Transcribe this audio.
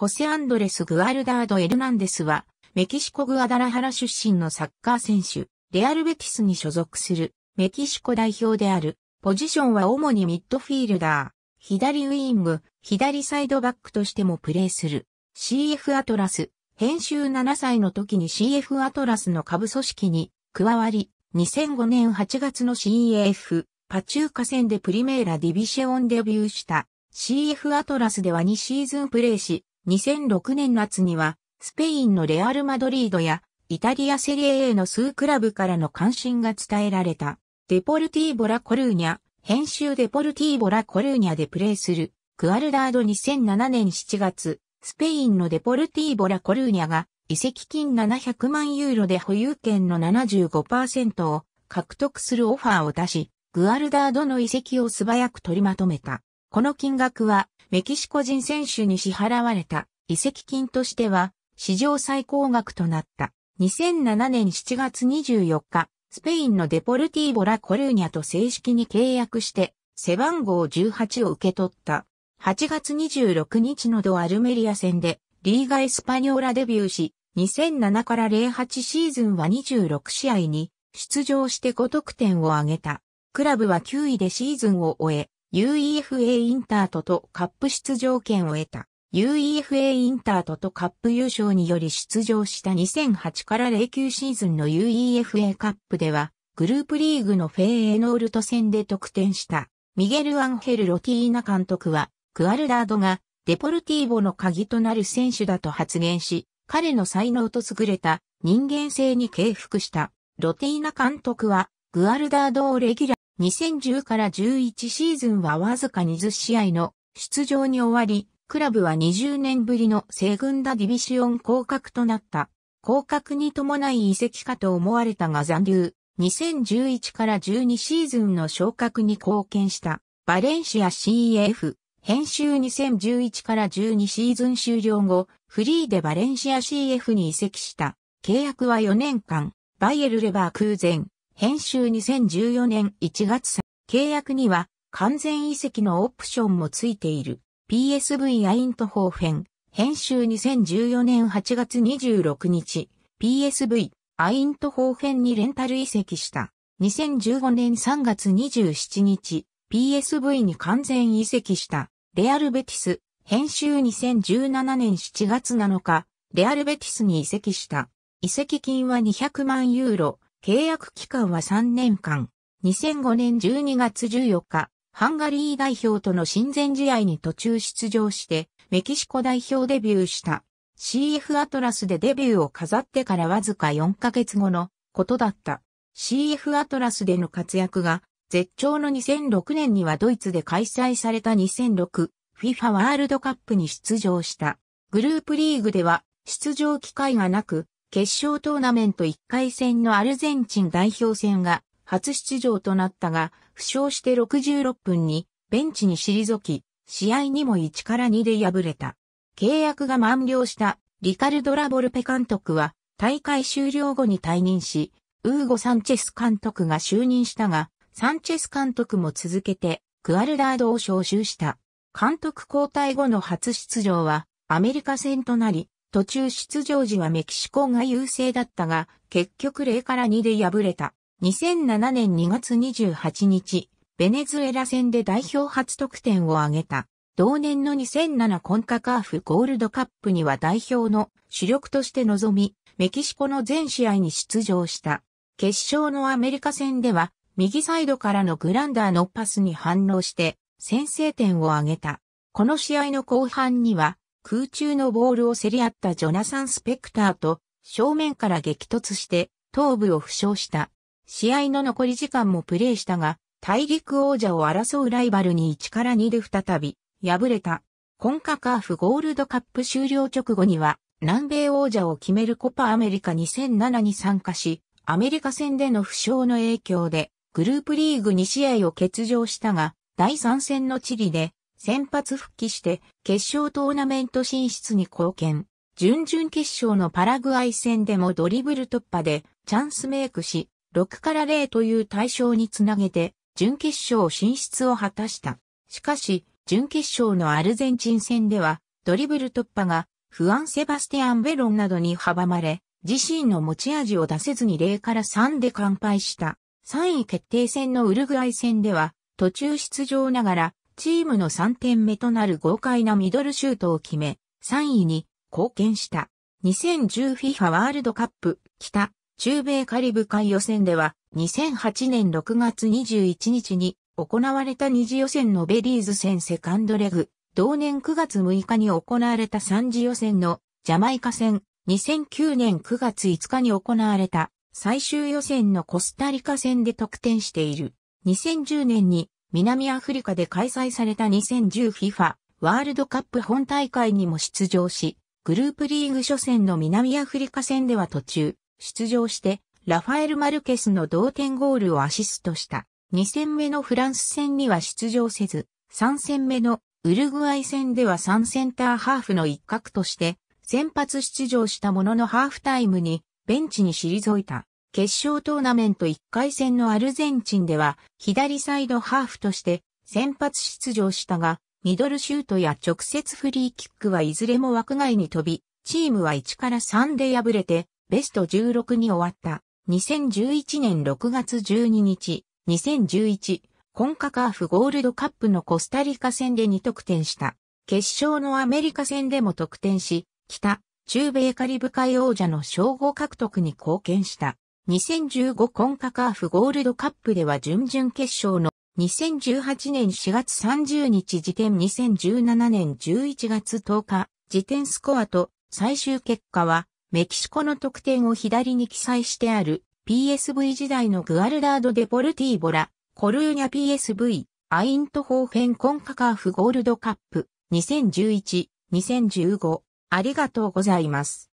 ホセ・アンドレス・グアルダード・エルナンデスは、メキシコグアダラハラ出身のサッカー選手、レアルベティスに所属する、メキシコ代表である、ポジションは主にミッドフィールダー、左ウィング、左サイドバックとしてもプレーする。CF アトラス、編集7歳の時に CF アトラスの下部組織に加わり、2005年8月の CF、パチューカ戦でプリメーラディビシェオンデビューした CF アトラスでは2シーズンプレーし、2006年夏には、スペインのレアル・マドリードや、イタリアセリエ A の数クラブからの関心が伝えられた。デポルティーボラ・コルーニャ、編集デポルティーボラ・コルーニャでプレーする、クアルダード2007年7月、スペインのデポルティーボラ・コルーニャが、移籍金700万ユーロで保有権の75%を獲得するオファーを出し、グアルダードの移籍を素早く取りまとめた。この金額はメキシコ人選手に支払われた移籍金としては史上最高額となった。2007年7月24日、スペインのデポルティーボラ・コルーニャと正式に契約して背番号18を受け取った。8月26日のドアルメリア戦でリーガエスパニョーラデビューし、2007から08シーズンは26試合に出場して5得点を挙げた。クラブは9位でシーズンを終え、UEFA インタートとカップ出場権を得た。UEFA インタートとカップ優勝により出場した2008から09シーズンの UEFA カップでは、グループリーグのフェーエノールト戦で得点した。ミゲル・アンヘル・ロティーナ監督は、クアルダードがデポルティーボの鍵となる選手だと発言し、彼の才能と優れた人間性に敬服した。ロティーナ監督はグアルダードーレギュラー2010から11シーズンはわずか20試合の出場に終わり、クラブは20年ぶりの西軍ダディビシオン降格となった。降格に伴い移籍かと思われたが残留。2011から12シーズンの昇格に貢献したバレンシア CF 編集2011から12シーズン終了後、フリーでバレンシア CF に移籍した。契約は4年間、バイエル・レバー空前、編集2014年1月契約には完全移籍のオプションもついている。PSV アイントホーフェン。編集2014年8月26日。PSV アイントホーフェンにレンタル移籍した。2015年3月27日。PSV に完全移籍した。レアルベティス。編集2017年7月7日。レアルベティスに移籍した。移籍金は200万ユーロ。契約期間は3年間。2005年12月14日、ハンガリー代表との親善試合に途中出場して、メキシコ代表デビューした。CF アトラスでデビューを飾ってからわずか4ヶ月後のことだった。CF アトラスでの活躍が絶頂の2006年にはドイツで開催された 2006FIFA ワールドカップに出場した。グループリーグでは出場機会がなく決勝トーナメント1回戦のアルゼンチン代表戦が初出場となったが、負傷して66分にベンチに退き、試合にも1から2で敗れた。契約が満了したリカルド・ラボルペ監督は大会終了後に退任し、ウーゴ・サンチェス監督が就任したが、サンチェス監督も続けてクアルダードを招集した。監督交代後の初出場はアメリカ戦となり、途中出場時はメキシコが優勢だったが、結局0から2で敗れた。2007年2月28日、ベネズエラ戦で代表初得点を挙げた。同年の2007コンカカーフゴールドカップには代表の主力として臨み、メキシコの全試合に出場した。決勝のアメリカ戦では、右サイドからのグランダーのパスに反応して、先制点を挙げた。この試合の後半には、空中のボールを競り合ったジョナサン・スペクターと正面から激突して頭部を負傷した。試合の残り時間もプレーしたが、大陸王者を争うライバルに1から2で再び敗れた。コンカカーフゴールドカップ終了直後には南米王者を決めるコパアメリカ2007に参加し、アメリカ戦での負傷の影響でグループリーグ2試合を欠場したが、第3戦のチリで先発復帰して、決勝トーナメント進出に貢献。準々決勝のパラグアイ戦でもドリブル突破でチャンスメイクし、6から0という対象につなげて、準決勝進出を果たした。しかし、準決勝のアルゼンチン戦では、ドリブル突破が、フアン・セバスティアン・ベロンなどに阻まれ、自身の持ち味を出せずに0から3で完敗した。3位決定戦のウルグアイ戦では、途中出場ながら、チームの3点目となる豪快なミドルシュートを決め、3位に貢献した。2010FIFA ワールドカップ北中米カリブ海予選では2008年6月21日に行われた二次予選のベリーズ戦セカンドレグ、同年9月6日に行われた三次予選のジャマイカ戦、2009年9月5日に行われた最終予選のコスタリカ戦で得点している。2010年に南アフリカで開催された 2010FIFA ワールドカップ本大会にも出場し、グループリーグ初戦の南アフリカ戦では途中、出場して、ラファエル・マルケスの同点ゴールをアシストした。2戦目のフランス戦には出場せず、3戦目のウルグアイ戦では3センターハーフの一角として、先発出場したもののハーフタイムにベンチに退いた。決勝トーナメント1回戦のアルゼンチンでは、左サイドハーフとして先発出場したが、ミドルシュートや直接フリーキックはいずれも枠外に飛び、チームは1から3で敗れて、ベスト16に終わった。2011年6月12日、2011、コンカカーフゴールドカップのコスタリカ戦で2得点した。決勝のアメリカ戦でも得点し、北、中米カリブ海王者の称号獲得に貢献した。2015コンカカーフゴールドカップでは準々決勝の2018年4月30日時点2017年11月10日時点スコアと最終結果はメキシコの得点を左に記載してある PSV 時代のグアルダード・デポルティーボラ、コルーニャ PSV、アイントホーフェンコンカカーフゴールドカップ2011-2015ありがとうございます。